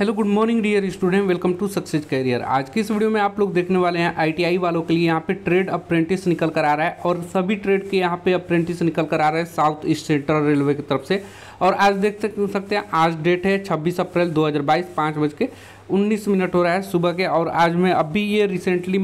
hello good morning dear student welcome to success career आज की इस वीडियो में आप लोग देखने वाले हैं आईटीआई वालों के लिए यहाँ पे ट्रेड अप्रेंटिस निकल कर आ रहा है और सभी ट्रेड के यहाँ पे अप्रेंटिस निकल कर आ रहा है साउथ ईस्ट सेंट्रल रेलवे की तरफ से और आज देख सकते हैं आज डेट है छब्बीस अप्रैल दो हज़ार बाईस बज के उन्नीस मिनट हो रहा है सुबह के और आज मैं अभी ये रिसेंटली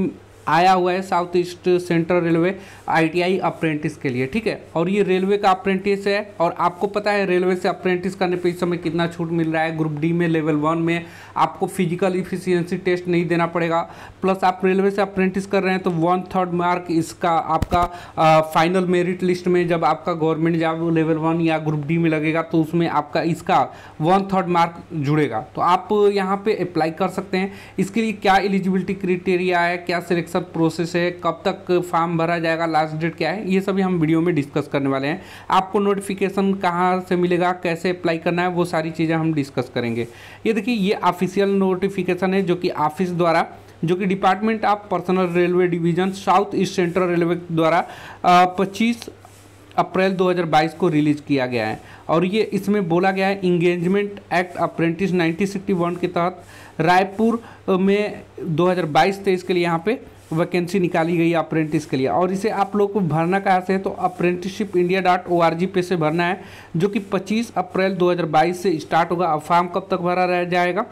आया हुआ है south east central railway ITI apprentice के लिए ठीक है और ये रेलवे का अप्रेंटिस है और आपको पता है रेलवे से अप्रेंटिस करने पे इस समय कितना छूट मिल रहा है ग्रुप डी में लेवल वन में आपको फिजिकल इफिशियंसी टेस्ट नहीं देना पड़ेगा प्लस आप रेलवे से अप्रेंटिस कर रहे हैं तो वन थर्ड मार्क इसका आपका आ, फाइनल मेरिट लिस्ट में जब आपका गवर्नमेंट जॉब लेवल वन या ग्रुप डी में लगेगा तो उसमें आपका इसका वन थर्ड मार्क जुड़ेगा तो आप यहाँ पर अप्लाई कर सकते हैं इसके लिए क्या एलिजिबिलिटी क्रिटेरिया है क्या सिलेक्शन सब प्रोसेस है कब तक फॉर्म भरा जाएगा लास्ट डेट क्या है ये सभी हम वीडियो में डिस्कस करने वाले हैं आपको नोटिफिकेशन कहाँ से मिलेगा कैसे अप्लाई करना है वो सारी चीज़ें हम डिस्कस करेंगे ये देखिए ये ऑफिशियल नोटिफिकेशन है जो कि ऑफिस द्वारा जो कि department of personal railway division south east central railway द्वारा पच्चीस अप्रैल 2022 को रिलीज किया गया है और ये इसमें बोला गया है इंगेजमेंट एक्ट अप्रेंटिस 1961 के तहत रायपुर में 2022 तेईस के लिए यहाँ पे वैकेंसी निकाली गई अप्रेंटिस के लिए और इसे आप लोग को भरना कहाँ से है तो apprenticeship India dot O R G पे से भरना है जो कि 25 अप्रैल 2022 से स्टार्ट होगा अब फॉर्म कब तक भरा रह जाएगा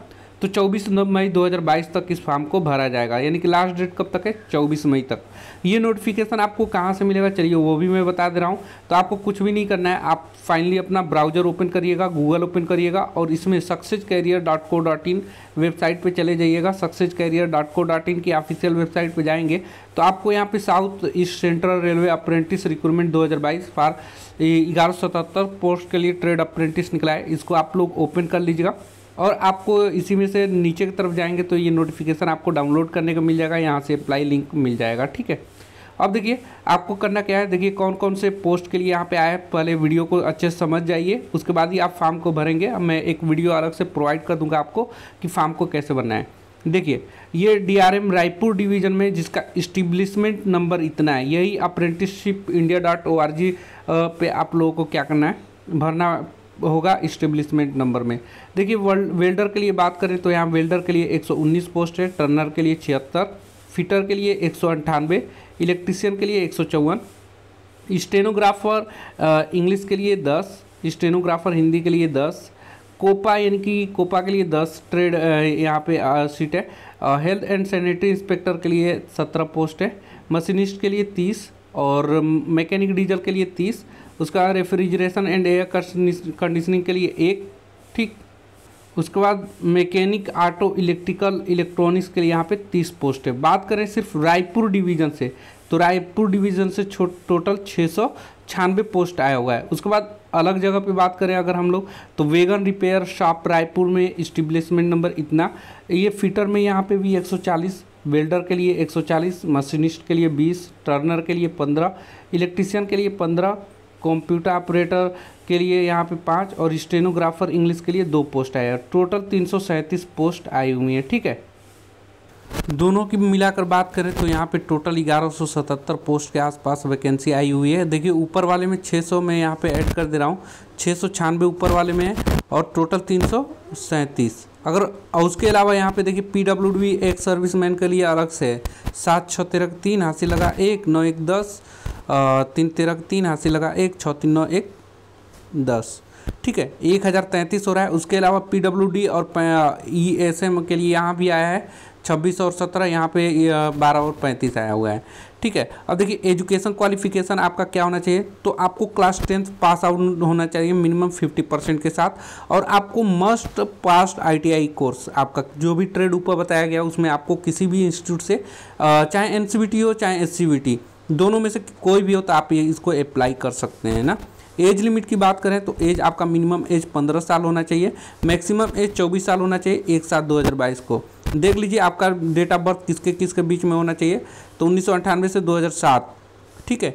तो 24 मई 2022 तक इस फॉर्म को भरा जाएगा यानी कि लास्ट डेट कब तक है 24 मई तक ये नोटिफिकेशन आपको कहाँ से मिलेगा चलिए वो भी मैं बता दे रहा हूँ तो आपको कुछ भी नहीं करना है आप फाइनली अपना ब्राउजर ओपन करिएगा गूगल ओपन करिएगा और इसमें success career dot co dot in website पर चले जाइएगा success career dot co dot in की ऑफिशियल वेबसाइट पर जाएंगे तो आपको यहाँ पे South east central Railway apprentice recruitment 2022 for ग्यारह सतहत्तर पोस्ट के लिए ट्रेड अप्रेंटिस निकला है इसको आप लोग ओपन कर लीजिएगा और आपको इसी में से नीचे की तरफ जाएंगे तो ये नोटिफिकेशन आपको डाउनलोड करने का मिल जाएगा यहाँ से अप्लाई लिंक मिल जाएगा ठीक है अब देखिए आपको करना क्या है देखिए कौन कौन से पोस्ट के लिए यहाँ पे आया है पहले वीडियो को अच्छे से समझ जाइए उसके बाद ही आप फार्म को भरेंगे अब मैं एक वीडियो अलग से प्रोवाइड कर दूंगा आपको कि फार्म को कैसे भरना है देखिए ये डीआरएम रायपुर डिवीज़न में जिसका इस्टिब्लिशमेंट नंबर इतना है यही apprenticeship India dot O R G आप लोगों को क्या करना है भरना होगा इस्टेब्लिशमेंट नंबर में देखिए वेल्डर के लिए बात करें तो यहाँ वेल्डर के लिए 119 पोस्ट है टर्नर के लिए छिहत्तर फिटर के लिए एक इलेक्ट्रीशियन के लिए एक स्टेनोग्राफर इंग्लिश के लिए दस स्टेनोग्राफर हिंदी के लिए दस कोपा यानी कि कोपा के लिए दस ट्रेड यहाँ पे सीट है हेल्थ एंड सैनिटरी इंस्पेक्टर के लिए सत्रह पोस्ट है मशीनिस्ट के लिए तीस और मैकेनिक डीजल के लिए तीस उसका रेफ्रिजरेशन एंड एयर कंडीशनिंग के लिए एक ठीक उसके बाद मैकेनिक ऑटो इलेक्ट्रिकल इलेक्ट्रॉनिक्स के लिए यहाँ पे तीस पोस्ट है बात करें सिर्फ रायपुर डिवीजन से तो रायपुर डिवीजन से छो टोटल छः सौ छियानवे पोस्ट आया हुआ है उसके बाद अलग जगह पे बात करें अगर हम लोग तो वेगन रिपेयर शॉप रायपुर में इस्टिब्लिशमेंट नंबर इतना ये फिटर में यहाँ पर भी एक वेल्डर के लिए एक मशीनिस्ट के लिए बीस टर्नर के लिए पंद्रह इलेक्ट्रीसियन के लिए पंद्रह कंप्यूटर ऑपरेटर के लिए यहाँ पे पाँच और स्टेनोग्राफर इंग्लिश के लिए दो पोस्ट आए टोटल तीन पोस्ट आई हुई हैं ठीक है दोनों की मिलाकर बात करें तो यहाँ पे टोटल 1177 पोस्ट के आसपास वैकेंसी आई हुई है देखिए ऊपर वाले में 600 में यहाँ पे ऐड कर दे रहा हूँ छः ऊपर वाले में है और टोटल तीन अगर और उसके अलावा यहाँ पे देखिए पी डब्ल्यू डी एक सर्विसमैन के लिए अलग से सात छः तेरह तीन हासिल लगा एक नौ एक दस तीन तेरह तीन हासिल लगा एक छः तीन नौ एक दस ठीक है एक हज़ार तैंतीस हो रहा है उसके अलावा पी डब्ल्यू डी और ई एस एम के लिए यहाँ भी आया है छब्बीस और सत्रह यहाँ पे बारह और पैंतीस आया हुआ है ठीक है अब देखिए एजुकेशन क्वालिफिकेशन आपका क्या होना चाहिए तो आपको क्लास टेंथ पास आउट होना चाहिए मिनिमम फिफ्टी परसेंट के साथ और आपको मस्ट पास आईटीआई कोर्स आपका जो भी ट्रेड ऊपर बताया गया उसमें आपको किसी भी इंस्टीट्यूट से चाहे एन हो चाहे एस दोनों में से कोई भी हो तो आप ये इसको अप्लाई कर सकते हैं ना एज लिमिट की बात करें तो एज आपका मिनिमम एज 15 साल होना चाहिए मैक्सिमम एज 24 साल होना चाहिए एक सात दो को देख लीजिए आपका डेट ऑफ बर्थ किसके किसके बीच में होना चाहिए तो उन्नीस से 2007 ठीक है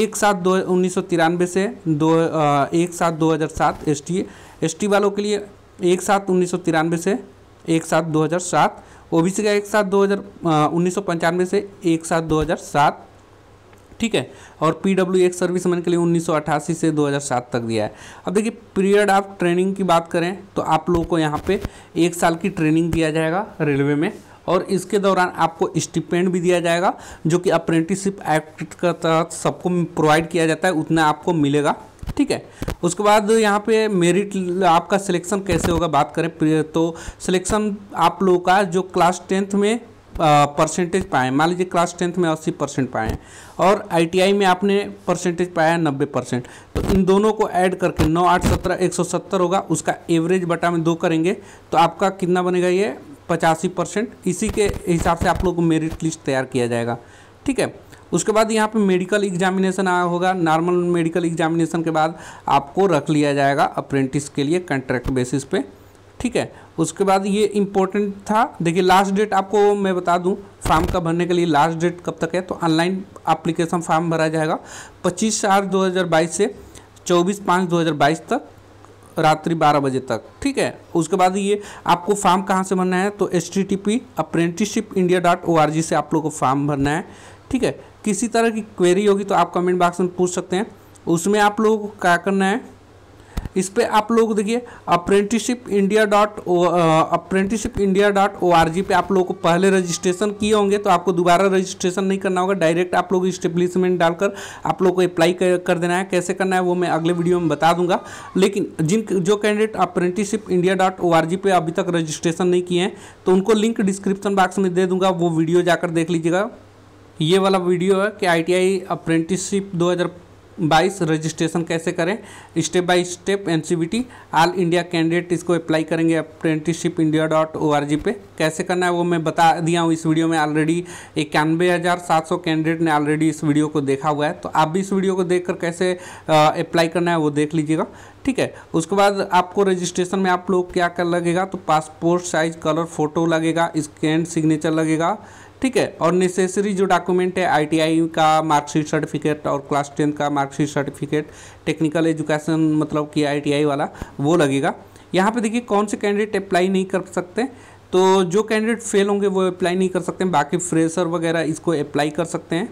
एक सात दो उन्नीस से दो आ, एक सात दो हज़ार सात एस टी एस टी वालों के लिए एक सात उन्नीस से एक साथ दो हज़ार सात ओ बी सी का एक साथ दो हज़ार उन्नीस से एक साथ दो हज़ार सात ठीक है और पी डब्ल्यू एक्स सर्विसमैन के लिए 1988 से 2007 तक दिया है अब देखिए पीरियड ऑफ ट्रेनिंग की बात करें तो आप लोगों को यहाँ पे एक साल की ट्रेनिंग दिया जाएगा रेलवे में और इसके दौरान आपको स्टिपेंड भी दिया जाएगा जो कि अप्रेंटिसशिप एक्ट का तहत सबको प्रोवाइड किया जाता है उतना आपको मिलेगा ठीक है उसके बाद यहाँ पे मेरिट आपका सिलेक्शन कैसे होगा बात करें तो सिलेक्शन आप लोगों का जो क्लास टेंथ में परसेंटेज पाए मान लीजिए क्लास टेंथ में अस्सी परसेंट पाए और आईटीआई में आपने परसेंटेज पाया नब्बे परसेंट तो इन दोनों को ऐड करके नौ आठ सत्रह एक सौ सत्तर होगा उसका एवरेज बटा में दो करेंगे तो आपका कितना बनेगा ये पचासी परसेंट इसी के हिसाब से आप लोग को मेरिट लिस्ट तैयार किया जाएगा ठीक है उसके बाद यहाँ पे मेडिकल एग्जामिनेशन आया होगा नॉर्मल मेडिकल एग्जामिनेशन के बाद आपको रख लिया जाएगा अप्रेंटिस के लिए कॉन्ट्रैक्ट बेसिस पे ठीक है उसके बाद ये इम्पोर्टेंट था देखिए लास्ट डेट आपको मैं बता दूं फॉर्म का भरने के लिए लास्ट डेट कब तक है तो ऑनलाइन एप्लीकेशन फॉर्म भरा जाएगा 25 चार 2022 से 24 पाँच 2022 तक रात्रि 12 बजे तक ठीक है उसके बाद ये आपको फॉर्म कहाँ से भरना है तो H T T P apprenticeship India dot O R G से आप लोग को फॉर्म भरना है ठीक है किसी तरह की क्वेरी होगी तो आप कमेंट बॉक्स में पूछ सकते हैं उसमें आप लोगों को क्या करना है इस पर आप लोग देखिए apprenticeship India dot apprenticeship India dot O R G पर आप लोग को पहले रजिस्ट्रेशन किए होंगे तो आपको दोबारा रजिस्ट्रेशन नहीं करना होगा डायरेक्ट आप लोग इस्टेब्लिशमेंट डालकर आप लोग को अप्लाई कर देना है कैसे करना है वो मैं अगले वीडियो में बता दूंगा लेकिन जिन जो candidate apprenticeship India dot O R G पर अभी तक रजिस्ट्रेशन नहीं किए हैं तो उनको लिंक डिस्क्रिप्शन बॉक्स में दे दूंगा वो वीडियो जाकर देख लीजिएगा ये वाला वीडियो है कि आई टी आई अप्रेंटिसशिप दो हज़ार बाईस रजिस्ट्रेशन कैसे करें step by step and all India candidate इसको अप्लाई करेंगे apprenticeship India dot O R G पे कैसे करना है वो मैं बता दिया हूँ इस वीडियो में ऑलरेडी इक्यानवे हज़ार सात सौ कैंडिडेट ने ऑलरेडी इस वीडियो को देखा हुआ है तो आप भी इस वीडियो को देख कर कैसे अप्लाई करना है वो देख लीजिएगा ठीक है उसके बाद आपको रजिस्ट्रेशन में आप लोग क्या कर लगेगा तो पासपोर्ट साइज कलर फ़ोटो लगेगा स्कैन सिग्नेचर लगेगा ठीक है और नेसेसरी जो डॉक्यूमेंट है आईटीआई का मार्कशीट सर्टिफिकेट और क्लास टेंथ का मार्कशीट सर्टिफिकेट टेक्निकल एजुकेशन मतलब कि आईटीआई वाला वो लगेगा यहाँ पे देखिए कौन से कैंडिडेट अप्लाई नहीं कर सकते तो जो कैंडिडेट फेल होंगे वो अप्लाई नहीं कर सकते बाकी फ्रेशर वगैरह इसको अप्लाई कर सकते हैं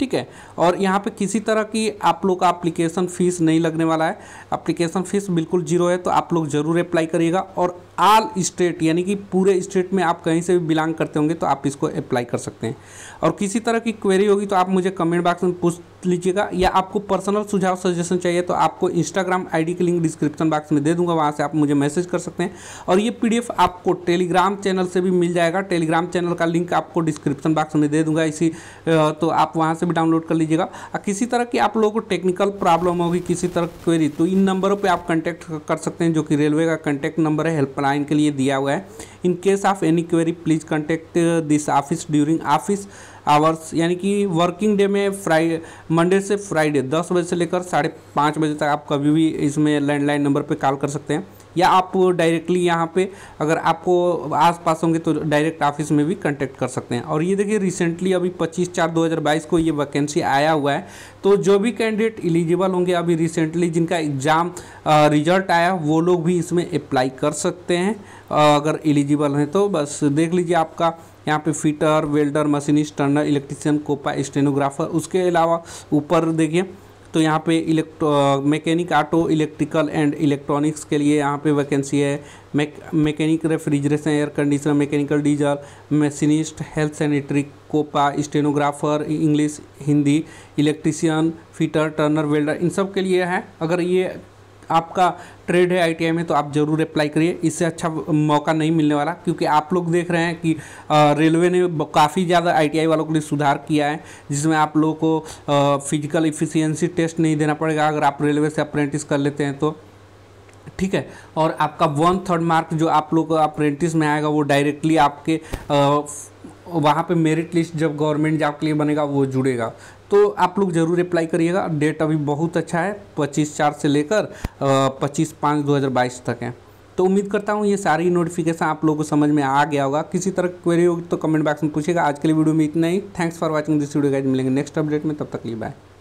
ठीक है और यहाँ पे किसी तरह की आप लोग का अप्लीकेशन फ़ीस नहीं लगने वाला है अप्लीकेशन फ़ीस बिल्कुल जीरो है तो आप लोग ज़रूर अप्लाई करिएगा और आल स्टेट यानी कि पूरे स्टेट में आप कहीं से भी बिलोंग करते होंगे तो आप इसको अप्लाई कर सकते हैं और किसी तरह की क्वेरी होगी तो आप मुझे कमेंट बॉक्स में पूछ लीजिएगा या आपको पर्सनल सुझाव सजेशन चाहिए तो आपको इंस्टाग्राम आईडी की लिंक डिस्क्रिप्शन बॉक्स में दे दूंगा वहाँ से आप मुझे मैसेज कर सकते हैं और ये पीडीएफ आपको टेलीग्राम चैनल से भी मिल जाएगा टेलीग्राम चैनल का लिंक आपको डिस्क्रिप्शन बॉक्स में दे दूंगा इसी तो आप वहाँ से भी डाउनलोड कर लीजिएगा किसी तरह की आप लोगों को टेक्निकल प्रॉब्लम होगी किसी तरह की क्वेरी तो इन नंबरों पर आप कॉन्टैक्ट कर सकते हैं जो कि रेलवे का कॉन्टैक्ट नंबर है हेल्पलाइन के लिए दिया हुआ है in case of any query please contact this office during office hours यानी कि वर्किंग डे में फ्राइडे मंडे से फ्राइडे दस बजे से लेकर साढ़े पाँच बजे तक आप कभी भी इसमें लैंडलाइन नंबर पर कॉल कर सकते हैं या आप डायरेक्टली यहाँ पे अगर आपको आस पास होंगे तो डायरेक्ट ऑफिस में भी कांटेक्ट कर सकते हैं और ये देखिए रिसेंटली अभी 25 चार 2022 को ये वैकेंसी आया हुआ है तो जो भी कैंडिडेट एलिजिबल होंगे अभी रिसेंटली जिनका एग्ज़ाम रिजल्ट आया वो लोग भी इसमें अप्लाई कर सकते हैं अगर एलिजिबल हैं तो बस देख लीजिए आपका यहाँ पे fitter welder machinist turner electrician COPA stenographer उसके अलावा ऊपर देखिए तो यहाँ पे electro mechanic auto electrical and electronics के लिए यहाँ पे वैकेंसी है mechanic refrigeration air conditioner mechanical diesel machinist health sanitary COPA stenographer English Hindi electrician fitter turner welder इन सब के लिए है अगर ये आपका ट्रेड है आईटीआई में तो आप ज़रूर अप्लाई करिए इससे अच्छा मौका नहीं मिलने वाला क्योंकि आप लोग देख रहे हैं कि रेलवे ने काफ़ी ज़्यादा आईटीआई वालों के लिए सुधार किया है जिसमें आप लोगों को फिजिकल इफिशियंसी टेस्ट नहीं देना पड़ेगा अगर आप रेलवे से अप्रेंटिस कर लेते हैं तो ठीक है और आपका वन थर्ड मार्क जो आप लोग अप्रेंटिस में आएगा वो डायरेक्टली आपके वहाँ पे मेरिट लिस्ट जब गवर्नमेंट जॉब के लिए बनेगा वो जुड़ेगा तो आप लोग ज़रूर अप्लाई करिएगा डेट अभी बहुत अच्छा है पच्चीस चार से लेकर पच्चीस पाँच दो हज़ार बाईस तक है तो उम्मीद करता हूँ ये सारी नोटिफिकेशन आप लोगों को समझ में आ गया होगा किसी तरह क्वेरी होगी तो कमेंट बॉक्स में पूछेगा आज के लिए वीडियो में इतना ही thanks for watching this video guys मिलेंगे नेक्स्ट अपडेट में तब तक लिए बाय